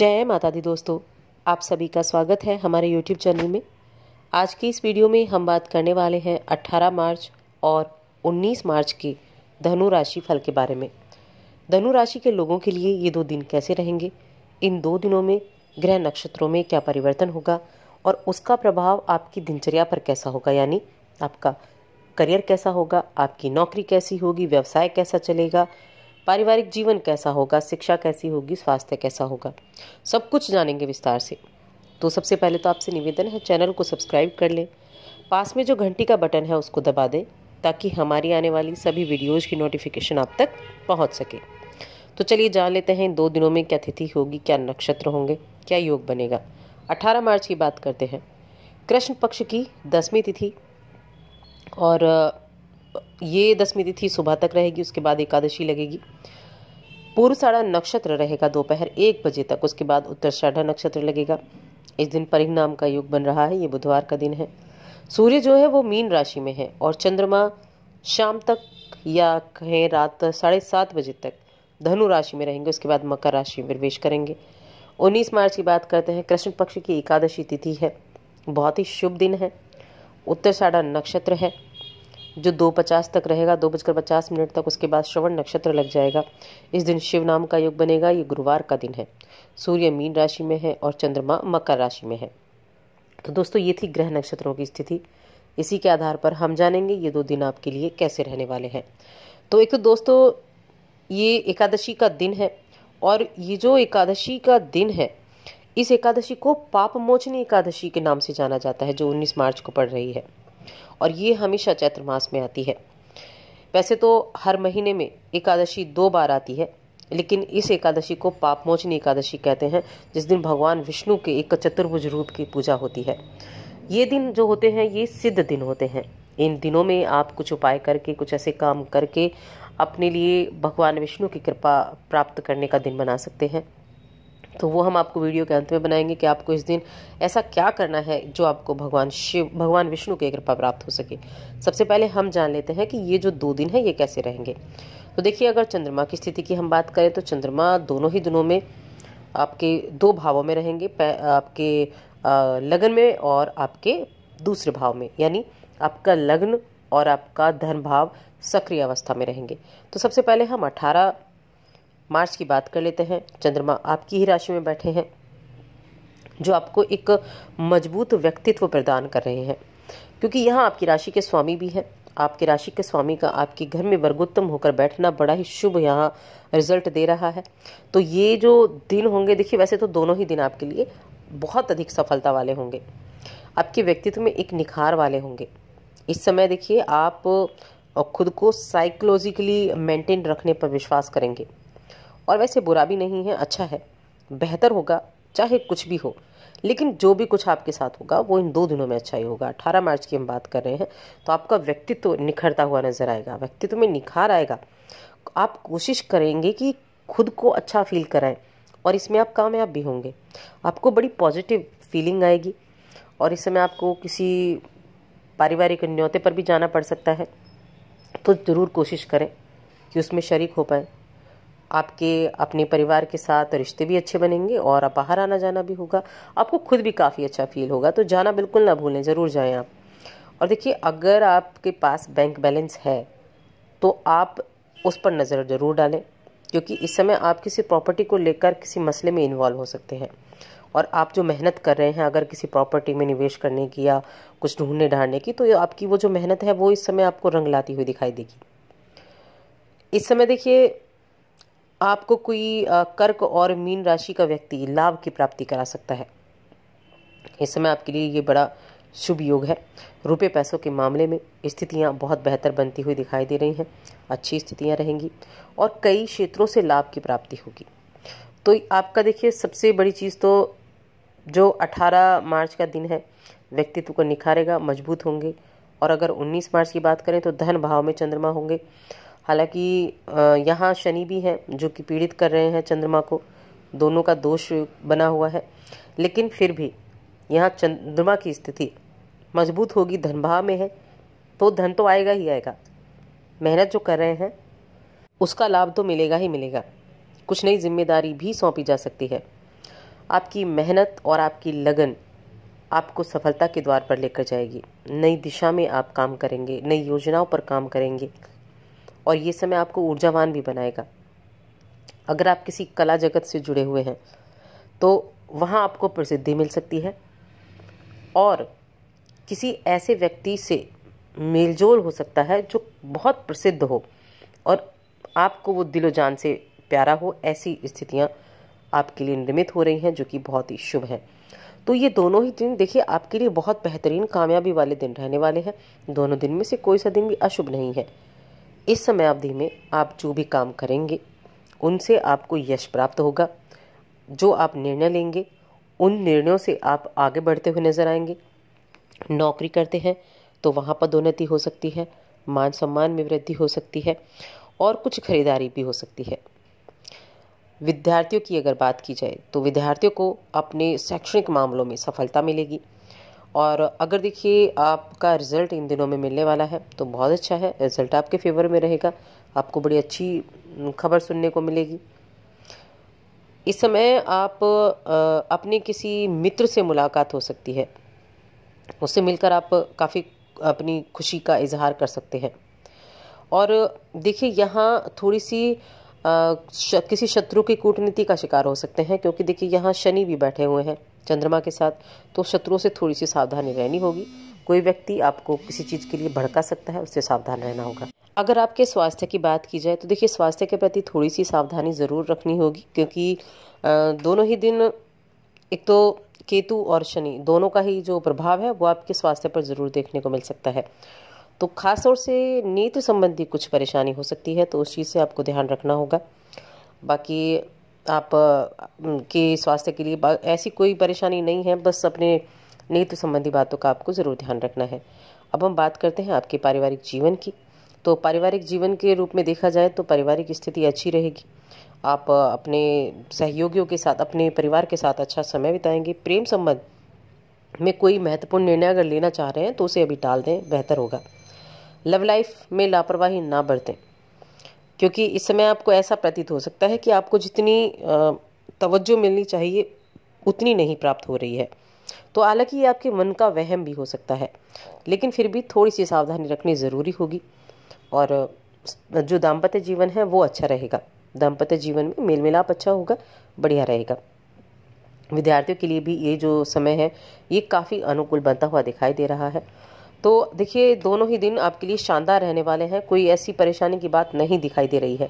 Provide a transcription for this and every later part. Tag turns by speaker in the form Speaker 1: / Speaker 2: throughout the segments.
Speaker 1: जय माता दी दोस्तों आप सभी का स्वागत है हमारे यूट्यूब चैनल में आज की इस वीडियो में हम बात करने वाले हैं 18 मार्च और 19 मार्च के धनु राशि फल के बारे में धनु राशि के लोगों के लिए ये दो दिन कैसे रहेंगे इन दो दिनों में ग्रह नक्षत्रों में क्या परिवर्तन होगा और उसका प्रभाव आपकी दिनचर्या पर कैसा होगा यानी आपका करियर कैसा होगा आपकी नौकरी कैसी होगी व्यवसाय कैसा चलेगा पारिवारिक जीवन कैसा होगा शिक्षा कैसी होगी स्वास्थ्य कैसा होगा सब कुछ जानेंगे विस्तार से तो सबसे पहले तो आपसे निवेदन है चैनल को सब्सक्राइब कर लें पास में जो घंटी का बटन है उसको दबा दें ताकि हमारी आने वाली सभी वीडियोज़ की नोटिफिकेशन आप तक पहुँच सके तो चलिए जान लेते हैं इन दो दिनों में क्या तिथि होगी क्या नक्षत्र होंगे क्या योग बनेगा 18 मार्च की बात करते हैं कृष्ण पक्ष की दसवीं तिथि और ये दसवीं तिथि सुबह तक रहेगी उसके बाद एकादशी लगेगी पूर्व साढ़ा नक्षत्र रहेगा दोपहर एक बजे तक उसके बाद उत्तर साढ़ा नक्षत्र लगेगा इस दिन परिणाम का युग बन रहा है ये बुधवार का दिन है सूर्य जो है वो मीन राशि में है और चंद्रमा शाम तक या कहें रात साढ़े सात बजे तक धनु राशि में रहेंगे उसके बाद मकर राशि में प्रवेश करेंगे 19 मार्च की बात करते हैं कृष्ण पक्ष की एकादशी तिथि है बहुत ही शुभ दिन है उत्तर साढ़ा नक्षत्र है जो दो पचास तक रहेगा दो बजकर पचास मिनट तक उसके बाद श्रवण नक्षत्र लग जाएगा इस दिन शिव नाम का योग बनेगा ये गुरुवार का दिन है सूर्य मीन राशि में है और चंद्रमा मकर राशि में है तो दोस्तों ये थी ग्रह नक्षत्रों की स्थिति इसी के आधार पर हम जानेंगे ये दो दिन आपके लिए कैसे रहने वाले हैं तो एक तो दोस्तों ये एकादशी का दिन है और ये जो एकादशी का दिन है इस एकादशी को पाप मोचनी एकादशी के नाम से जाना जाता है जो 19 मार्च को पड़ रही है और ये हमेशा चैत्र मास में आती है वैसे तो हर महीने में एकादशी दो बार आती है लेकिन इस एकादशी को पापमोचनी एकादशी कहते हैं जिस दिन भगवान विष्णु के एक चतुर्भुज रूप की पूजा होती है ये दिन जो होते हैं ये सिद्ध दिन होते हैं इन दिनों में आप कुछ उपाय करके कुछ ऐसे काम करके अपने लिए भगवान विष्णु की कृपा प्राप्त करने का दिन बना सकते हैं तो वो हम आपको वीडियो के अंत में बनाएंगे कि आपको इस दिन ऐसा क्या करना है जो आपको भगवान शिव भगवान विष्णु की कृपा प्राप्त हो सके सबसे पहले हम जान लेते हैं कि ये जो दो दिन है ये कैसे रहेंगे तो देखिए अगर चंद्रमा की स्थिति की हम बात करें तो चंद्रमा दोनों ही दिनों में आपके दो भावों में रहेंगे आपके लगन में और आपके दूसरे भाव में यानी आपका लग्न और आपका धन भाव सक्रिय अवस्था में रहेंगे तो सबसे पहले हम अठारह मार्च की बात कर लेते हैं चंद्रमा आपकी ही राशि में बैठे हैं जो आपको एक मजबूत व्यक्तित्व प्रदान कर रहे हैं क्योंकि यहाँ आपकी राशि के स्वामी भी हैं आपके राशि के स्वामी का आपके घर में वर्गोत्तम होकर बैठना बड़ा ही शुभ यहाँ रिजल्ट दे रहा है तो ये जो दिन होंगे देखिए वैसे तो दोनों ही दिन आपके लिए बहुत अधिक सफलता वाले होंगे आपके व्यक्तित्व में एक निखार वाले होंगे इस समय देखिए आप खुद को साइकोलॉजिकली मेंटेन रखने पर विश्वास करेंगे और वैसे बुरा भी नहीं है अच्छा है बेहतर होगा चाहे कुछ भी हो लेकिन जो भी कुछ आपके साथ होगा वो इन दो दिनों में अच्छा ही होगा अठारह मार्च की हम बात कर रहे हैं तो आपका व्यक्तित्व निखरता हुआ नजर आएगा व्यक्तित्व में निखार आएगा आप कोशिश करेंगे कि खुद को अच्छा फील कराएं और इसमें आप कामयाब भी होंगे आपको बड़ी पॉजिटिव फीलिंग आएगी और इस समय आपको किसी पारिवारिक न्योते पर भी जाना पड़ सकता है तो ज़रूर कोशिश करें कि उसमें शरीक हो पाएँ आपके अपने परिवार के साथ रिश्ते भी अच्छे बनेंगे और आप बाहर आना जाना भी होगा आपको खुद भी काफ़ी अच्छा फील होगा तो जाना बिल्कुल ना भूलें ज़रूर जाएं आप और देखिए अगर आपके पास बैंक बैलेंस है तो आप उस पर नज़र ज़रूर डालें क्योंकि इस समय आप किसी प्रॉपर्टी को लेकर किसी मसले में इन्वॉल्व हो सकते हैं और आप जो मेहनत कर रहे हैं अगर किसी प्रॉपर्टी में निवेश करने की या कुछ ढूंढने ढाड़ने की तो आपकी वो जो मेहनत है वो इस समय आपको रंग लाती हुई दिखाई देगी इस समय देखिए आपको कोई कर्क और मीन राशि का व्यक्ति लाभ की प्राप्ति करा सकता है इस समय आपके लिए ये बड़ा शुभ योग है रुपये पैसों के मामले में स्थितियाँ बहुत बेहतर बनती हुई दिखाई दे रही हैं अच्छी स्थितियाँ रहेंगी और कई क्षेत्रों से लाभ की प्राप्ति होगी तो आपका देखिए सबसे बड़ी चीज़ तो जो 18 मार्च का दिन है व्यक्तित्व को निखारेगा मजबूत होंगे और अगर 19 मार्च की बात करें तो धन भाव में चंद्रमा होंगे हालांकि यहाँ शनि भी हैं जो कि पीड़ित कर रहे हैं चंद्रमा को दोनों का दोष बना हुआ है लेकिन फिर भी यहाँ चंद्रमा की स्थिति मजबूत होगी धनभाव में है तो धन तो आएगा ही आएगा मेहनत जो कर रहे हैं उसका लाभ तो मिलेगा ही मिलेगा कुछ नई जिम्मेदारी भी सौंपी जा सकती है आपकी मेहनत और आपकी लगन आपको सफलता के द्वार पर लेकर जाएगी नई दिशा में आप काम करेंगे नई योजनाओं पर काम करेंगे और ये समय आपको ऊर्जावान भी बनाएगा अगर आप किसी कला जगत से जुड़े हुए हैं तो वहाँ आपको प्रसिद्धि मिल सकती है और किसी ऐसे व्यक्ति से मेलजोल हो सकता है जो बहुत प्रसिद्ध हो और आपको वो दिलो जान से प्यारा हो ऐसी स्थितियाँ आपके लिए निर्मित हो रही हैं जो कि बहुत ही शुभ है तो ये दोनों ही दिन देखिए आपके लिए बहुत बेहतरीन कामयाबी वाले दिन रहने वाले हैं दोनों दिन में से कोई सा दिन भी अशुभ नहीं है इस समय अवधि में आप जो भी काम करेंगे उनसे आपको यश प्राप्त होगा जो आप निर्णय लेंगे उन निर्णयों से आप आगे बढ़ते हुए नजर आएंगे नौकरी करते हैं तो वहाँ पदोन्नति हो सकती है मान सम्मान में वृद्धि हो सकती है और कुछ खरीदारी भी हो सकती है विद्यार्थियों की अगर बात की जाए तो विद्यार्थियों को अपने शैक्षणिक मामलों में सफलता मिलेगी और अगर देखिए आपका रिज़ल्ट इन दिनों में मिलने वाला है तो बहुत अच्छा है रिज़ल्ट आपके फेवर में रहेगा आपको बड़ी अच्छी खबर सुनने को मिलेगी इस समय आप अपने किसी मित्र से मुलाकात हो सकती है उससे मिलकर आप काफ़ी अपनी खुशी का इजहार कर सकते हैं और देखिए यहाँ थोड़ी सी आ, श, किसी शत्रु की कूटनीति का शिकार हो सकते हैं क्योंकि देखिए यहाँ शनि भी बैठे हुए हैं चंद्रमा के साथ तो शत्रुओं से थोड़ी सी सावधानी रहनी होगी कोई व्यक्ति आपको किसी चीज़ के लिए भड़का सकता है उससे सावधान रहना होगा अगर आपके स्वास्थ्य की बात की जाए तो देखिए स्वास्थ्य के प्रति थोड़ी सी सावधानी ज़रूर रखनी होगी क्योंकि दोनों ही दिन एक तो केतु और शनि दोनों का ही जो प्रभाव है वो आपके स्वास्थ्य पर ज़रूर देखने को मिल सकता है तो खास तौर से नेत्र संबंधी कुछ परेशानी हो सकती है तो उस चीज़ से आपको ध्यान रखना होगा बाकी आप के स्वास्थ्य के लिए ऐसी कोई परेशानी नहीं है बस अपने नेत्र संबंधी बातों का आपको ज़रूर ध्यान रखना है अब हम बात करते हैं आपके पारिवारिक जीवन की तो पारिवारिक जीवन के रूप में देखा जाए तो पारिवारिक स्थिति अच्छी रहेगी आप अपने सहयोगियों के साथ अपने परिवार के साथ अच्छा समय बिताएंगे प्रेम संबंध में कोई महत्वपूर्ण निर्णय अगर लेना चाह रहे हैं तो उसे अभी टाल दें बेहतर होगा लव लाइफ में लापरवाही ना बरतें क्योंकि इस समय आपको ऐसा प्रतीत हो सकता है कि आपको जितनी तवज्जो मिलनी चाहिए उतनी नहीं प्राप्त हो रही है तो हालांकि ये आपके मन का वहम भी हो सकता है लेकिन फिर भी थोड़ी सी सावधानी रखनी ज़रूरी होगी और जो दाम्पत्य जीवन है वो अच्छा रहेगा दाम्पत्य जीवन में मेल मिलाप अच्छा होगा बढ़िया रहेगा विद्यार्थियों के लिए भी ये जो समय है ये काफ़ी अनुकूल बनता हुआ दिखाई दे रहा है तो देखिए दोनों ही दिन आपके लिए शानदार रहने वाले हैं कोई ऐसी परेशानी की बात नहीं दिखाई दे रही है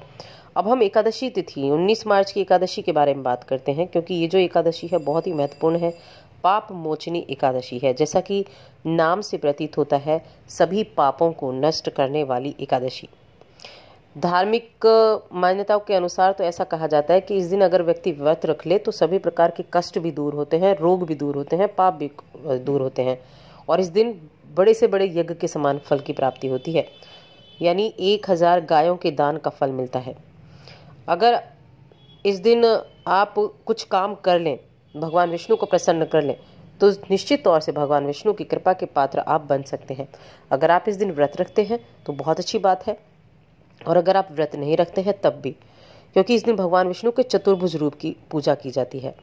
Speaker 1: अब हम एकादशी तिथि 19 मार्च की एकादशी के बारे में बात करते हैं क्योंकि ये जो एकादशी है बहुत ही महत्वपूर्ण है पाप मोचनी एकादशी है जैसा कि नाम से प्रतीत होता है सभी पापों को नष्ट करने वाली एकादशी धार्मिक मान्यताओं के अनुसार तो ऐसा कहा जाता है कि इस दिन अगर व्यक्ति व्रत रख ले तो सभी प्रकार के कष्ट भी दूर होते हैं रोग भी दूर होते हैं पाप भी दूर होते हैं और इस दिन बड़े से बड़े यज्ञ के समान फल की प्राप्ति होती है यानी एक हज़ार गायों के दान का फल मिलता है अगर इस दिन आप कुछ काम कर लें भगवान विष्णु को प्रसन्न कर लें तो निश्चित तौर से भगवान विष्णु की कृपा के पात्र आप बन सकते हैं अगर आप इस दिन व्रत रखते हैं तो बहुत अच्छी बात है और अगर आप व्रत नहीं रखते हैं तब भी क्योंकि इस दिन भगवान विष्णु के चतुर्भुज रूप की पूजा की जाती है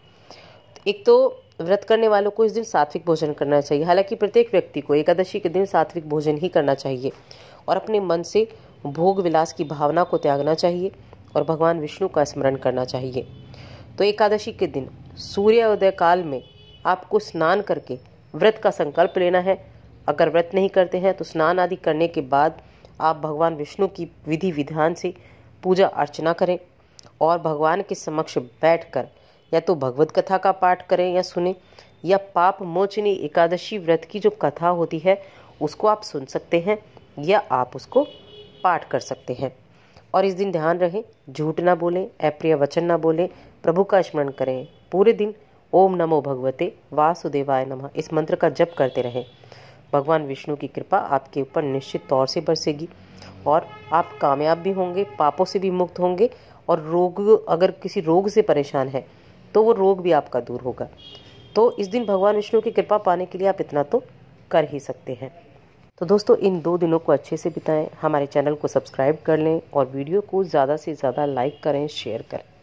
Speaker 1: एक तो व्रत करने वालों को इस दिन सात्विक भोजन करना चाहिए हालांकि प्रत्येक व्यक्ति को एकादशी के दिन सात्विक भोजन ही करना चाहिए और अपने मन से भोग विलास की भावना को त्यागना चाहिए और भगवान विष्णु का स्मरण करना चाहिए तो एकादशी के दिन सूर्योदय काल में आपको स्नान करके व्रत का संकल्प लेना है अगर व्रत नहीं करते हैं तो स्नान आदि करने के बाद आप भगवान विष्णु की विधि विधान से पूजा अर्चना करें और भगवान के समक्ष बैठकर या तो भगवत कथा का पाठ करें या सुने या पाप मोचनी एकादशी व्रत की जो कथा होती है उसको आप सुन सकते हैं या आप उसको पाठ कर सकते हैं और इस दिन ध्यान रहे झूठ ना बोलें अप्रिय वचन ना बोलें प्रभु का स्मरण करें पूरे दिन ओम नमो भगवते वासुदेवाय नमः इस मंत्र का जप करते रहें भगवान विष्णु की कृपा आपके ऊपर निश्चित तौर से बरसेगी और आप कामयाब भी होंगे पापों से भी मुक्त होंगे और रोग अगर किसी रोग से परेशान है तो वो रोग भी आपका दूर होगा तो इस दिन भगवान विष्णु की कृपा पाने के लिए आप इतना तो कर ही सकते हैं तो दोस्तों इन दो दिनों को अच्छे से बिताएं हमारे चैनल को सब्सक्राइब कर लें और वीडियो को ज़्यादा से ज़्यादा लाइक करें शेयर करें